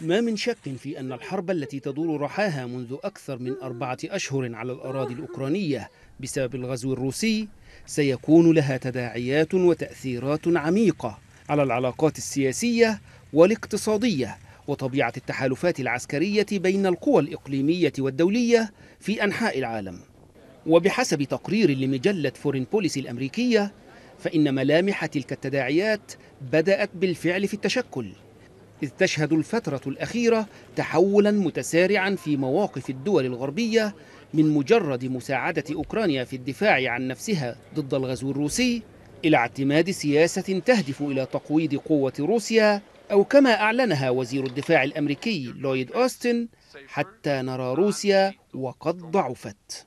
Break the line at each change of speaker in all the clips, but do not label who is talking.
ما من شك في أن الحرب التي تدور رحاها منذ أكثر من أربعة أشهر على الأراضي الأوكرانية بسبب الغزو الروسي سيكون لها تداعيات وتأثيرات عميقة على العلاقات السياسية والاقتصادية وطبيعة التحالفات العسكرية بين القوى الإقليمية والدولية في أنحاء العالم وبحسب تقرير لمجلة فورين بوليسي الأمريكية فإن ملامح تلك التداعيات بدأت بالفعل في التشكل إذ تشهد الفترة الأخيرة تحولا متسارعا في مواقف الدول الغربية من مجرد مساعدة أوكرانيا في الدفاع عن نفسها ضد الغزو الروسي إلى اعتماد سياسة تهدف إلى تقويض قوة روسيا أو كما أعلنها وزير الدفاع الأمريكي لويد أوستن حتى نرى روسيا وقد ضعفت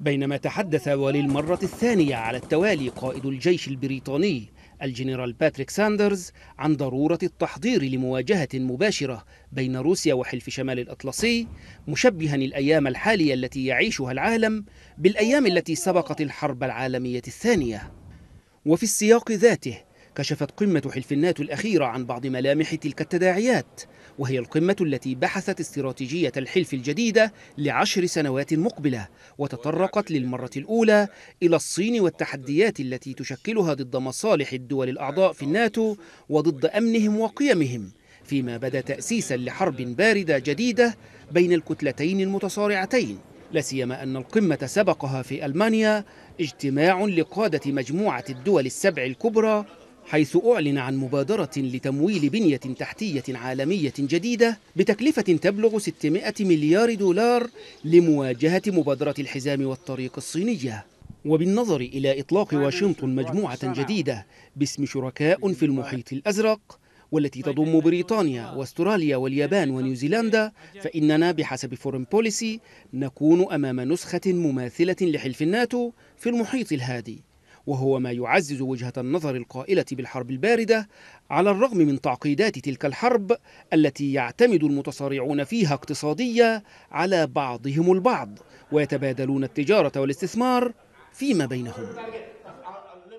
بينما تحدث وللمرة الثانية على التوالي قائد الجيش البريطاني الجنرال باتريك ساندرز عن ضرورة التحضير لمواجهة مباشرة بين روسيا وحلف شمال الأطلسي مشبها الأيام الحالية التي يعيشها العالم بالأيام التي سبقت الحرب العالمية الثانية وفي السياق ذاته كشفت قمة حلف الناتو الأخيرة عن بعض ملامح تلك التداعيات وهي القمة التي بحثت استراتيجية الحلف الجديدة لعشر سنوات مقبلة وتطرقت للمرة الأولى إلى الصين والتحديات التي تشكلها ضد مصالح الدول الأعضاء في الناتو وضد أمنهم وقيمهم فيما بدا تأسيسا لحرب باردة جديدة بين الكتلتين المتصارعتين لاسيما أن القمة سبقها في ألمانيا اجتماع لقادة مجموعة الدول السبع الكبرى حيث أعلن عن مبادرة لتمويل بنية تحتية عالمية جديدة بتكلفة تبلغ 600 مليار دولار لمواجهة مبادرة الحزام والطريق الصينية وبالنظر إلى إطلاق واشنطن مجموعة جديدة باسم شركاء في المحيط الأزرق والتي تضم بريطانيا واستراليا واليابان ونيوزيلندا فإننا بحسب فورم بوليسي نكون أمام نسخة مماثلة لحلف الناتو في المحيط الهادي وهو ما يعزز وجهة النظر القائلة بالحرب الباردة على الرغم من تعقيدات تلك الحرب التي يعتمد المتصارعون فيها اقتصادية على بعضهم البعض ويتبادلون التجارة والاستثمار فيما بينهم